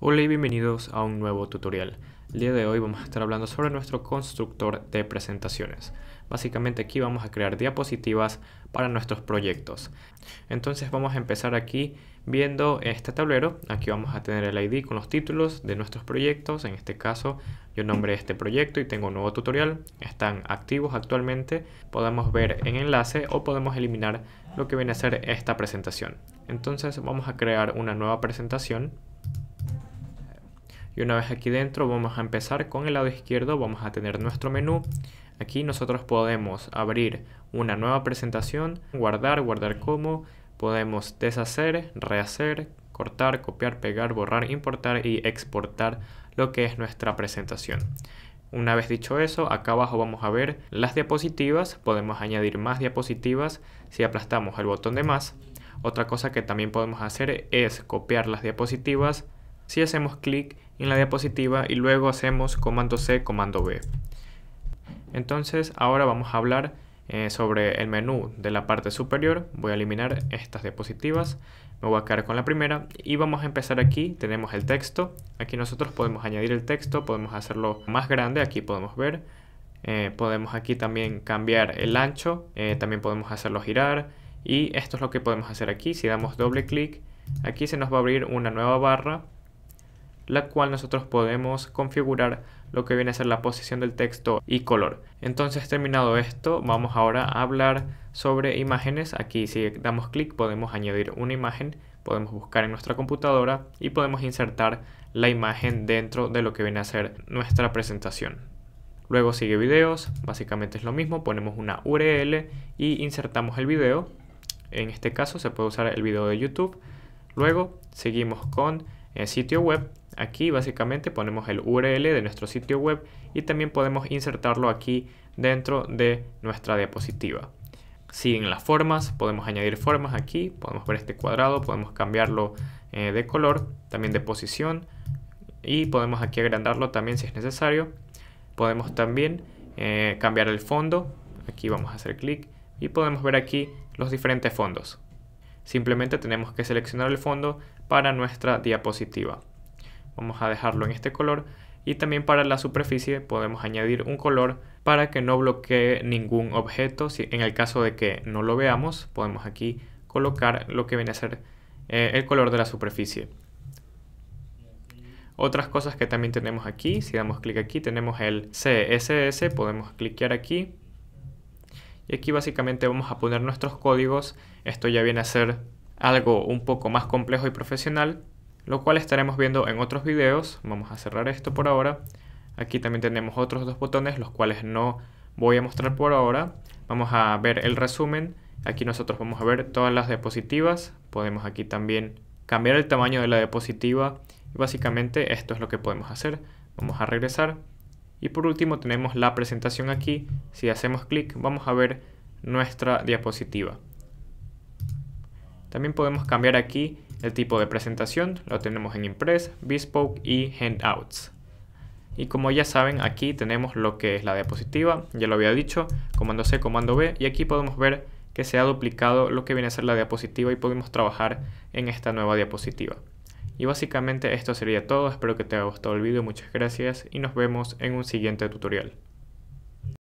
Hola y bienvenidos a un nuevo tutorial. El día de hoy vamos a estar hablando sobre nuestro constructor de presentaciones. Básicamente aquí vamos a crear diapositivas para nuestros proyectos. Entonces vamos a empezar aquí viendo este tablero. Aquí vamos a tener el ID con los títulos de nuestros proyectos. En este caso yo nombré este proyecto y tengo un nuevo tutorial. Están activos actualmente. Podemos ver en enlace o podemos eliminar lo que viene a ser esta presentación. Entonces vamos a crear una nueva presentación y una vez aquí dentro vamos a empezar con el lado izquierdo, vamos a tener nuestro menú. Aquí nosotros podemos abrir una nueva presentación, guardar, guardar como, podemos deshacer, rehacer, cortar, copiar, pegar, borrar, importar y exportar lo que es nuestra presentación. Una vez dicho eso, acá abajo vamos a ver las diapositivas, podemos añadir más diapositivas si aplastamos el botón de más. Otra cosa que también podemos hacer es copiar las diapositivas si hacemos clic en la diapositiva y luego hacemos comando C, comando B. Entonces ahora vamos a hablar eh, sobre el menú de la parte superior. Voy a eliminar estas diapositivas, me voy a quedar con la primera y vamos a empezar aquí. Tenemos el texto, aquí nosotros podemos añadir el texto, podemos hacerlo más grande, aquí podemos ver. Eh, podemos aquí también cambiar el ancho, eh, también podemos hacerlo girar y esto es lo que podemos hacer aquí. Si damos doble clic, aquí se nos va a abrir una nueva barra la cual nosotros podemos configurar lo que viene a ser la posición del texto y color. Entonces terminado esto, vamos ahora a hablar sobre imágenes. Aquí si damos clic podemos añadir una imagen, podemos buscar en nuestra computadora y podemos insertar la imagen dentro de lo que viene a ser nuestra presentación. Luego sigue videos, básicamente es lo mismo, ponemos una URL y insertamos el video. En este caso se puede usar el video de YouTube. Luego seguimos con el sitio web Aquí básicamente ponemos el URL de nuestro sitio web y también podemos insertarlo aquí dentro de nuestra diapositiva. Siguen las formas, podemos añadir formas aquí, podemos ver este cuadrado, podemos cambiarlo eh, de color, también de posición y podemos aquí agrandarlo también si es necesario. Podemos también eh, cambiar el fondo, aquí vamos a hacer clic y podemos ver aquí los diferentes fondos. Simplemente tenemos que seleccionar el fondo para nuestra diapositiva vamos a dejarlo en este color y también para la superficie podemos añadir un color para que no bloquee ningún objeto. Si en el caso de que no lo veamos, podemos aquí colocar lo que viene a ser eh, el color de la superficie. Otras cosas que también tenemos aquí, si damos clic aquí, tenemos el CSS, podemos cliquear aquí. Y aquí básicamente vamos a poner nuestros códigos. Esto ya viene a ser algo un poco más complejo y profesional, lo cual estaremos viendo en otros videos. Vamos a cerrar esto por ahora. Aquí también tenemos otros dos botones, los cuales no voy a mostrar por ahora. Vamos a ver el resumen. Aquí nosotros vamos a ver todas las diapositivas. Podemos aquí también cambiar el tamaño de la diapositiva. básicamente esto es lo que podemos hacer. Vamos a regresar. Y por último tenemos la presentación aquí. Si hacemos clic vamos a ver nuestra diapositiva. También podemos cambiar aquí el tipo de presentación lo tenemos en Impress, Bespoke y Handouts. Y como ya saben, aquí tenemos lo que es la diapositiva, ya lo había dicho, comando C, comando B, y aquí podemos ver que se ha duplicado lo que viene a ser la diapositiva y podemos trabajar en esta nueva diapositiva. Y básicamente esto sería todo, espero que te haya gustado el video, muchas gracias y nos vemos en un siguiente tutorial.